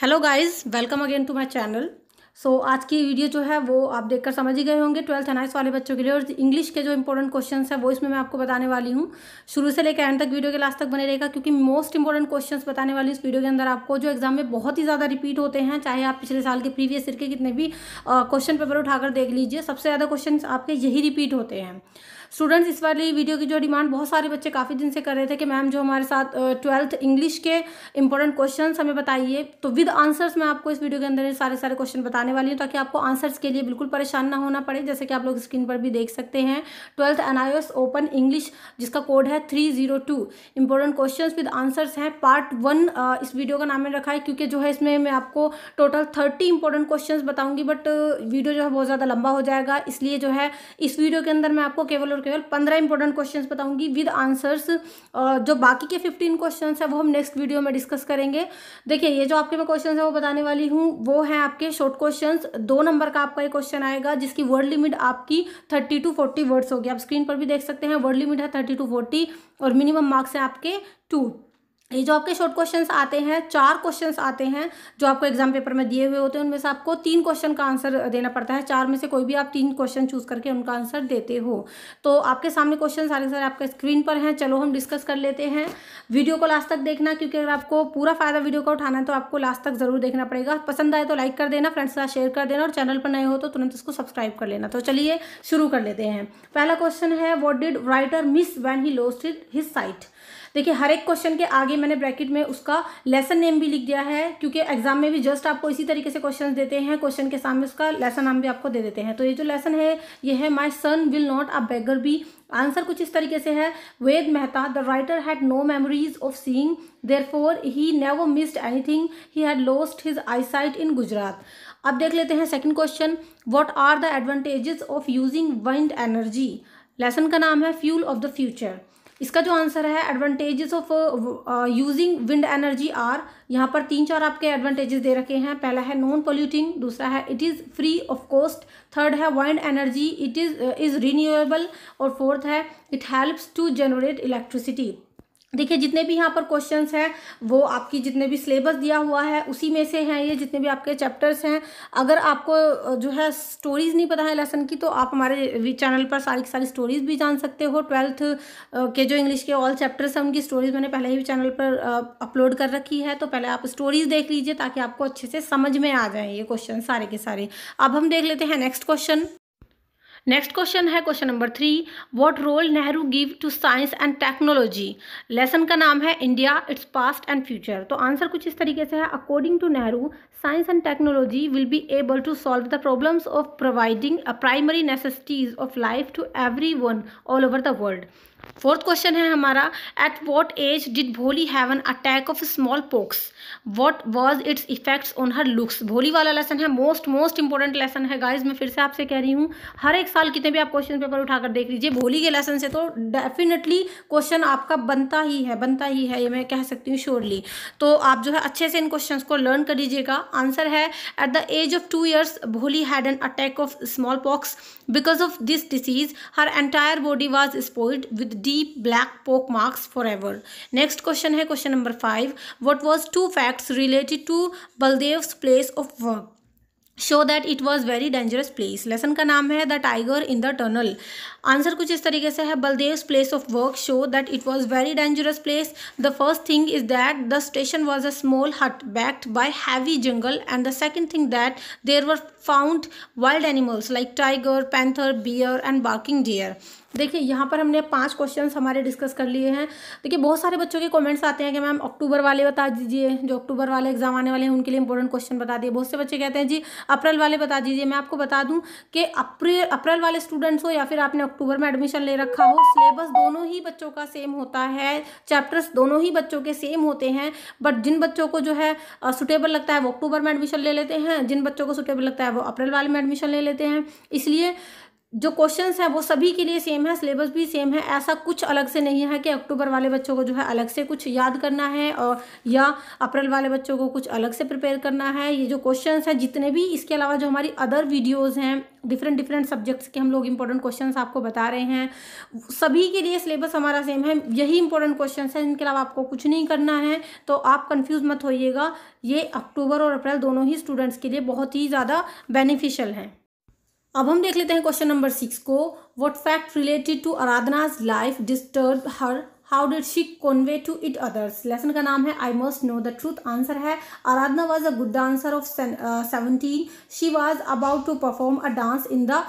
Hello guys welcome again to my channel so आज की video जो है वो आप देखकर समझ ही गए होंगे ट्वेल्थ एनाइस वाले बच्चों के लिए और इंग्लिश के जो इंपॉर्टेंट क्वेश्चन है वो इसमें मैं आपको बताने वाली हूँ शुरू से लेकर एंड तक वीडियो के लास्ट तक बने रहेगा क्योंकि मोस्ट इंपॉर्टेंट क्वेश्चन बताने वाली इस वीडियो के अंदर आपको जो एग्जाम में बहुत ही ज़्यादा रिपीट होते हैं चाहे आप पिछले साल के प्रीवियस ईयर के कितने भी क्वेश्चन पेपर उठाकर देख लीजिए सबसे ज़्यादा क्वेश्चन आपके यही रिपीट होते हैं स्टूडेंट्स इस वाली वीडियो की जो डिमांड बहुत सारे बच्चे काफ़ी दिन से कर रहे थे कि मैम जो हमारे साथ ट्वेल्थ इंग्लिश के इंपॉर्टेंट क्वेश्चन हमें बताइए तो विद आंसर्स मैं आपको इस वीडियो के अंदर सारे सारे क्वेश्चन बताने वाली हूँ ताकि आपको आंसर्स के लिए बिल्कुल परेशान ना होना पड़े जैसे कि आप लोग स्क्रीन पर भी देख सकते हैं ट्वेल्थ एन ओपन इंग्लिश जिसका कोड है three zero two important question with answers हैं पार्ट वन इस वीडियो का नाम मैंने रखा है क्योंकि जो है इसमें मैं आपको टोटल थर्टी इंपॉर्टेंट क्वेश्चन बताऊंगी बट वीडियो जो है बहुत ज़्यादा लंबा हो जाएगा इसलिए जो है इस वीडियो के अंदर मैं आपको केवल और केवल पंद्रह इंपॉर्टेंट क्वेश्चन बताऊंगी विद आंसर्स जो बाकी के फिफ्टीन क्वेश्चन है वो हम नेक्स्ट वीडियो में डिस्कस करेंगे देखिए ये जो आपके मैं क्वेश्चन है वो बताने वाली हूँ वो है आपके शॉर्ट क्वेश्चन दो नंबर का आपका एक क्वेश्चन आएगा जिसकी वर्ड लिमिट आपकी थर्टी टू फोर्टी वर्ड्स होगी आप स्क्रीन पर भी देख सकते हैं वर्ड लिमिट है थर्टी टू फोर्टी और मिनिमम मार्क्स है आपके टू ये जो आपके शॉर्ट क्वेश्चन आते हैं चार क्वेश्चन आते हैं जो आपको एग्जाम पेपर में दिए हुए होते हैं उनमें से आपको तीन क्वेश्चन का आंसर देना पड़ता है चार में से कोई भी आप तीन क्वेश्चन चूज करके उनका आंसर देते हो तो आपके सामने क्वेश्चन सारे सारे आपके स्क्रीन पर हैं चलो हम डिस्कस कर लेते हैं वीडियो को लास्ट तक देखना क्योंकि अगर आपको पूरा फायदा वीडियो का उठाना है तो आपको लास्ट तक जरूर देखना पड़ेगा पसंद आए तो लाइक कर देना फ्रेंड्स के साथ शेयर कर देना और चैनल पर नए हो तो तुरंत उसको सब्सक्राइब कर लेना तो चलिए शुरू कर लेते हैं पहला क्वेश्चन है what did writer miss when he lost his sight देखिए हर एक क्वेश्चन के आगे आगे मैंने ब्रैकेट में उसका लेसन नेम भी लिख दिया है क्योंकि एग्जाम में भी जस्ट आपको इसी तरीके से क्वेश्चन देते हैं क्वेश्चन के सामने उसका लेसन नाम भी आपको दे देते हैं तो ये जो लेसन है ये है my son will not a beggar be answer कुछ इस तरीके से है Ved Mehta the writer had no memories of seeing there for he never missed anything he had lost his eyesight in Gujarat अब देख लेते हैं second question what are the advantages of using wind energy lesson का नाम है फ्यूल ऑफ द फ्यूचर इसका जो answer है advantages of using wind energy are यहाँ पर तीन चार आपके एडवांटेजेस दे रखे हैं पहला है नॉन पोल्यूटिंग दूसरा है it is free of cost third है wind energy it is is renewable और फोर्थ है it helps to generate electricity देखिए जितने भी यहाँ पर क्वेश्चंस हैं वो आपकी जितने भी सिलेबस दिया हुआ है उसी में से हैं ये जितने भी आपके चैप्टर्स हैं अगर आपको जो है स्टोरीज़ नहीं पता है लेसन की तो आप हमारे चैनल पर सारी की सारी स्टोरीज़ भी जान सकते हो ट्वेल्थ के जो इंग्लिश के ऑल चैप्टर्स हैं उनकी स्टोरीज़ मैंने पहले ही चैनल पर अपलोड कर रखी है तो पहले आप स्टोरीज़ देख लीजिए ताकि आपको अच्छे से समझ में आ जाए ये क्वेश्चन सारे के सारे अब हम देख लेते हैं नेक्स्ट क्वेश्चन नेक्स्ट क्वेश्चन है question number three what role Nehru give to science and technology lesson का नाम है India its past and future तो आंसर कुछ इस तरीके से है according to Nehru science and technology will be able to solve the problems of providing primary necessities of life to every one all over the world fourth question है हमारा at what age did भोली have an attack of small pox what was its effects on her looks Bholi वाला lesson है most most important lesson है guys मैं फिर से आपसे कह रही हूँ हर एक साल कितने भी आप क्वेश्चन पेपर उठाकर देख लीजिए भोली के लेसन से तो डेफिनेटली क्वेश्चन आपका बनता ही है बनता ही है ये मैं कह सकती हूँ श्योरली तो आप जो है अच्छे से इन क्वेश्चन को लर्न कर लीजिएगा आंसर है at the age of two years Bholi had an attack of small pox because of this disease her entire body was spoiled with deep black poke marks forever. Next question hai question number 5. What was two facts related to Baldev's place of work? Show that it was very dangerous place. Lesson ka naam the tiger in the tunnel. Answer kuch is tarike se Baldev's place of work show that it was very dangerous place. The first thing is that the station was a small hut backed by heavy jungle and the second thing that there were found wild animals like tiger, panther, bear and barking deer. देखिए यहाँ पर हमने पांच questions हमारे discuss कर लिए हैं देखिए बहुत सारे बच्चों के कमेंट्स आते हैं कि मैम अक्टूबर वाले बता दीजिए जो अक्टूबर वाले एग्जाम आने वाले हैं उनके लिए इंपॉर्टेंट क्वेश्चन बता दिए बहुत से बच्चे कहते हैं जी अप्रैल वाले बता दीजिए मैं आपको बता दूँ कि अप्रैल अप्रैल वाले स्टूडेंट्स हो या फिर आपने अक्टूबर में एडमिशन ले रखा हो सिलेबस दोनों ही बच्चों का सेम होता है चैप्टर्स दोनों ही बच्चों के सेम होते हैं बट जिन बच्चों को जो है सुटेबल लगता है वो अक्टूबर में एडमिशन ले लेते हैं जिन बच्चों को सुटेबल लगता है वो अप्रैल वाले में एडमिशन ले लेते हैं इसलिए जो क्वेश्चन हैं वो सभी के लिए सेम है सिलेबस भी सेम है ऐसा कुछ अलग से नहीं है कि अक्टूबर वाले बच्चों को जो है अलग से कुछ याद करना है और या अप्रैल वाले बच्चों को कुछ अलग से प्रिपेयर करना है ये जो क्वेश्चन हैं जितने भी इसके अलावा जो हमारी अदर वीडियोज़ हैं डिफरेंट डिफरेंट सब्जेक्ट्स के हम लोग इंपॉर्टेंट क्वेश्चन आपको बता रहे हैं सभी के लिए सिलेबस हमारा सेम है यही इंपॉर्टेंट क्वेश्चन है इनके अलावा आपको कुछ नहीं करना है तो आप कन्फ्यूज़ मत होइएगा ये अक्टूबर और अप्रैल दोनों ही स्टूडेंट्स के लिए बहुत ही ज़्यादा बेनिफिशियल हैं अब हम देख लेते हैं क्वेश्चन नंबर सिक्स को what fact related to Aradhana's life disturb her how did she convey to it others lesson का नाम है I must know the truth answer है Aradhana was a good dancer of seventeen she was about to perform a dance in the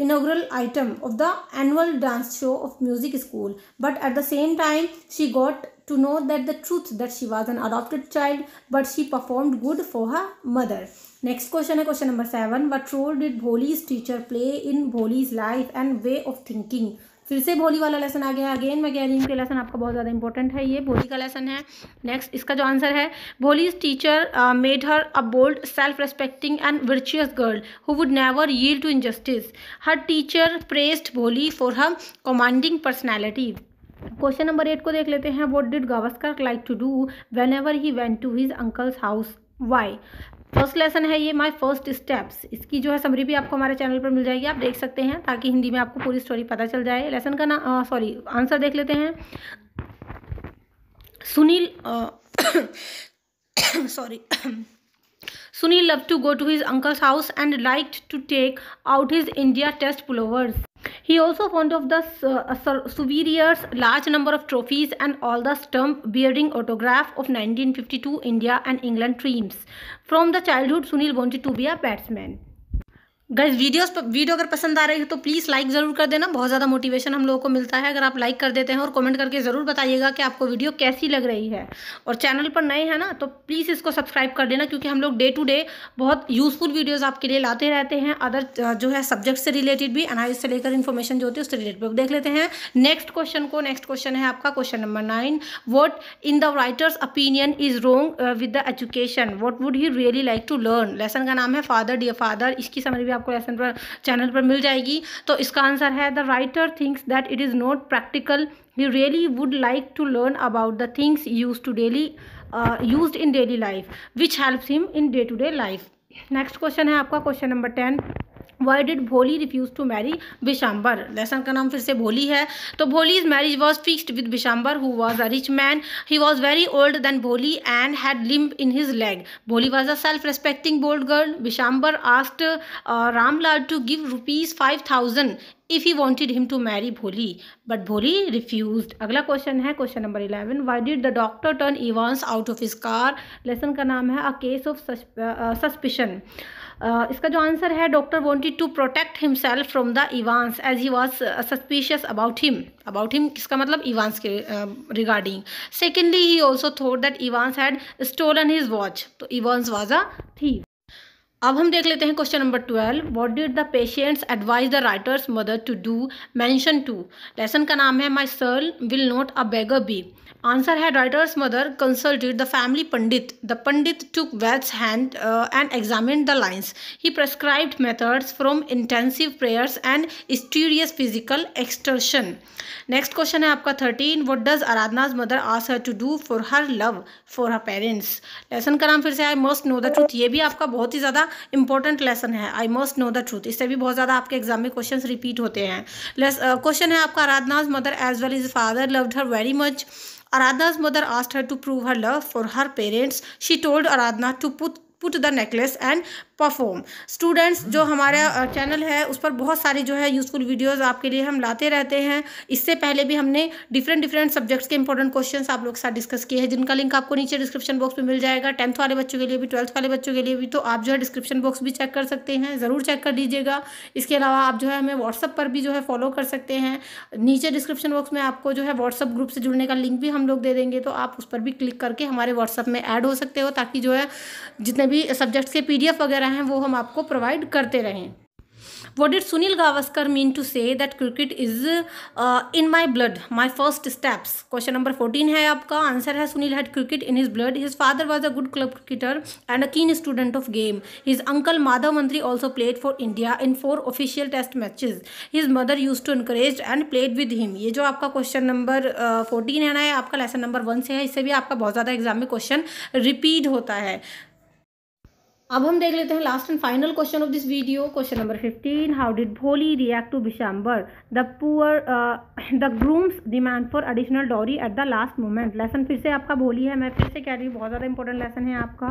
inaugural item of the annual dance show of music school but at the same time she got to know that the truth that she was an adopted child but she performed good for her mother next question hai question number 7 what role did bholi's teacher play in bholi's life and way of thinking फिर से भोली वाला lesson आ गया again मैं कह रही हूँ कि लेसन आपका बहुत ज़्यादा इंपॉर्टेंट है ये भोली का लेसन है नेक्स्ट इसका जो आंसर है Bholi's teacher made her a bold self respecting and virtuous girl who would never yield to injustice her teacher praised Bholi for her commanding personality question number eight को देख लेते हैं what did Gavaskar like to do whenever he went to his uncle's house why first lesson है ये my first steps इसकी जो है summary भी आपको हमारे चैनल पर मिल जाएगी आप देख सकते हैं ताकि हिंदी में आपको पूरी स्टोरी पता चल जाए लेसन का ना सॉरी आंसर देख लेते हैं Sunil sorry Sunil love to go to his uncle's house and like to take out his India test pullovers He also found of the uh, large number of trophies and all the stump bearing autograph of 1952 India and England teams. From the childhood, Sunil wanted to be a batsman. Guys videos video अगर पसंद आ रही हो तो please like ज़रूर कर देना बहुत ज़्यादा मोटिवेशन हम लोगों को मिलता है अगर आप लाइक कर देते हैं और कमेंट करके ज़रूर बताइएगा कि आपको वीडियो कैसी लग रही है और चैनल पर नए हैं ना तो प्लीज़ इसको सब्सक्राइब कर देना क्योंकि हम लोग डे टू डे बहुत यूज़फुल वीडियोज़ आपके लिए लाते रहते हैं अदर जो है सब्जेक्ट से रिलेटेड भी एनालिस से लेकर इन्फॉर्मेशन जो होती है उससे रिलेटेड देख लेते हैं नेक्स्ट क्वेश्चन को नेक्स्ट क्वेश्चन है आपका question number nine what in the writer's opinion is wrong with the education what would he really like to learn lesson का नाम है फादर डियर फादर इसकी समझ भी आपको लेसन पर चैनल पर मिल जाएगी तो इसका आंसर है the writer thinks that it is not practical you really would like to learn about the things use to daily use in daily life which helps him in day to day life next question है आपका question number ten why did Bholi refuse to marry Vishambar lesson का नाम फिर से भोली है तो Bholi's marriage was fixed with Bishamber who was a rich man he was very old than Bholi and had limp in his leg Bholi was a self respecting bold girl Vishambar asked Ramlal to give rupees five thousand if he wanted him to marry Bholi but Bholi refused अगला question है question number eleven why did the doctor turn Evans out of his car lesson का नाम है a case of suspicion Uh, इसका जो answer है doctor wanted to protect himself from the Evans as he was suspicious about him about him इसका मतलब Evans के regarding secondly he also thought that Evans had stolen his watch तो Evans was a thief अब हम देख लेते हैं question number twelve what did the patients advise the writer's mother to do mention to lesson का नाम है my girl will not a beggar be answer है writer's mother consulted the family Pandit the pandit took wells hand and examine the lines he prescribed methods from intensive prayers and strenuous physical exertion next question है आपका thirteen what does Aradhana's mother ask her to do for her love for her parents lesson का नाम फिर से I must know the truth ये भी आपका बहुत ही ज़्यादा इंपॉर्टेंट लेसन है I must know the truth इससे भी बहुत ज़्यादा आपके एग्जाम में क्वेश्चन रिपीट होते हैं क्वेश्चन uh, है आपका Aradhana's mother as well as father loved her very much Aradhana's mother asked her to prove her love for her parents she told Aradhana to put put the necklace and perform students जो हमारा channel है उस पर बहुत सारी जो है यूज़फुल वीडियोस आपके लिए हम लाते रहते हैं इससे पहले भी हमने डिफरेंट डिफरेंट सब्जेक्ट्स के इंपॉर्टेंट क्वेश्चन आप लोग के साथ डिस्कस किए हैं जिनका लिंक आपको नीचे डिस्क्रिप्शन बॉक्स में मिल जाएगा टेंथ वाले बच्चों के लिए भी ट्वेल्थ वाले बच्चों के लिए भी तो आप जो है डिस्क्रिप्शन बॉक्स भी चेक कर सकते हैं ज़रूर चेक कर लीजिएगा इसके अलावा आप जो है हमें व्हाट्सअप पर भी जो है फॉलो कर सकते हैं नीचे डिस्क्रिप्शन बॉक्स में आपको जो है व्हाट्सअप ग्रुप से जुड़ने का लिंक भी हम लोग दे देंगे तो आप उस पर भी क्लिक करके हमारे व्हाट्सअप में ऐड हो सकते हो ताकि जो है जितने भी सब्जेक्ट्स के पीडीएफ वगैरह हैं वो हम आपको प्रोवाइड करते रहें what did Sunil Gavaskar mean to say that cricket is in my blood my first steps question number fourteen है आपका आंसर है Sunil had cricket in his blood his father was a good club cricketer and a keen student of game his uncle Madhav Mantri also played for India in four official test matches his mother used to encourage and played with him ये जो आपका question number fourteen है ना आपका lesson number one से है इससे भी आपका बहुत ज़्यादा एग्जाम में क्वेश्चन रिपीट होता है अब हम देख लेते हैं last and final question of this video question number fifteen how did Bholi react to Bishamber the poor the groom's demand for additional dowry at the last moment lesson फिर से आपका भोली है मैं फिर से कह रही हूँ बहुत ज़्यादा इंपॉर्टेंट लेसन है आपका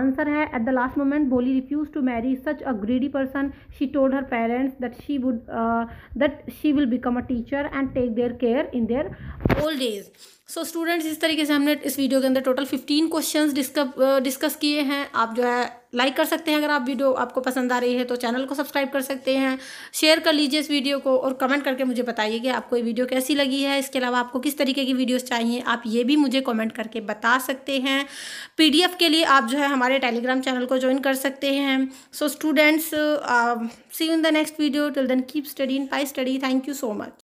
आंसर है at the last moment Bholi refused to marry such a greedy person she told her parents that she would that she will become a teacher and take their care in their old age so so, students इस तरीके से हमने इस video के अंदर total fifteen question discuss किए हैं आप जो है लाइक कर सकते हैं अगर आप वीडियो आपको पसंद आ रही है तो चैनल को सब्सक्राइब कर सकते हैं शेयर कर लीजिए इस वीडियो को और कमेंट करके मुझे बताइए कि आपको ये वीडियो कैसी लगी है इसके अलावा आपको किस तरीके की वीडियोस चाहिए आप ये भी मुझे कमेंट करके बता सकते हैं पीडीएफ के लिए आप जो है हमारे टेलीग्राम चैनल को ज्वाइन कर सकते हैं so students see in the next video till then keep study in pi study thank you so much